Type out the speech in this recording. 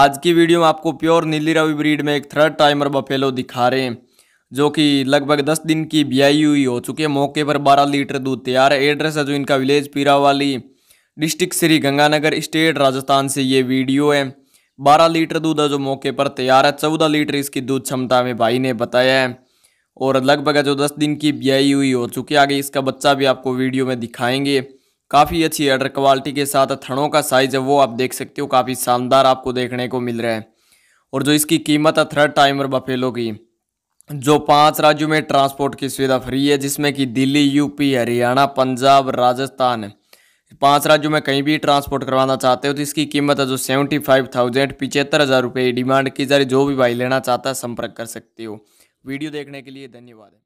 आज की वीडियो में आपको प्योर नीली रवि ब्रीड में एक थर्ड टाइमर बफेलो दिखा रहे हैं जो कि लगभग दस दिन की ब्याई हुई हो चुकी है मौके पर बारह लीटर दूध तैयार है एड्रेस है जो इनका village Pirawali district Sri Ganganagar state Rajasthan से ये वीडियो है बारह लीटर दूध है जो मौके पर तैयार है चौदह लीटर इसकी दूध क्षमता में भाई ने बताया है और लगभग जो दस दिन की ब्याई हुई हो चुकी आगे इसका बच्चा भी आपको वीडियो में दिखाएंगे काफ़ी अच्छी एडर क्वालिटी के साथ थड़ों का साइज़ है वो आप देख सकते हो काफ़ी शानदार आपको देखने को मिल रहा है और जो इसकी कीमत है थर्ड टाइमर बफेलो की जो पांच राज्यों में ट्रांसपोर्ट की सुविधा फ्री है जिसमें कि दिल्ली यूपी हरियाणा पंजाब राजस्थान पांच राज्यों में कहीं भी ट्रांसपोर्ट करवाना चाहते हो तो इसकी कीमत है जो सेवेंटी फाइव थाउजेंड पिचहत्तर हज़ार रुपये डिमांड की जा रही जो भी भाई लेना चाहता है संपर्क कर सकते हो वीडियो देखने के लिए धन्यवाद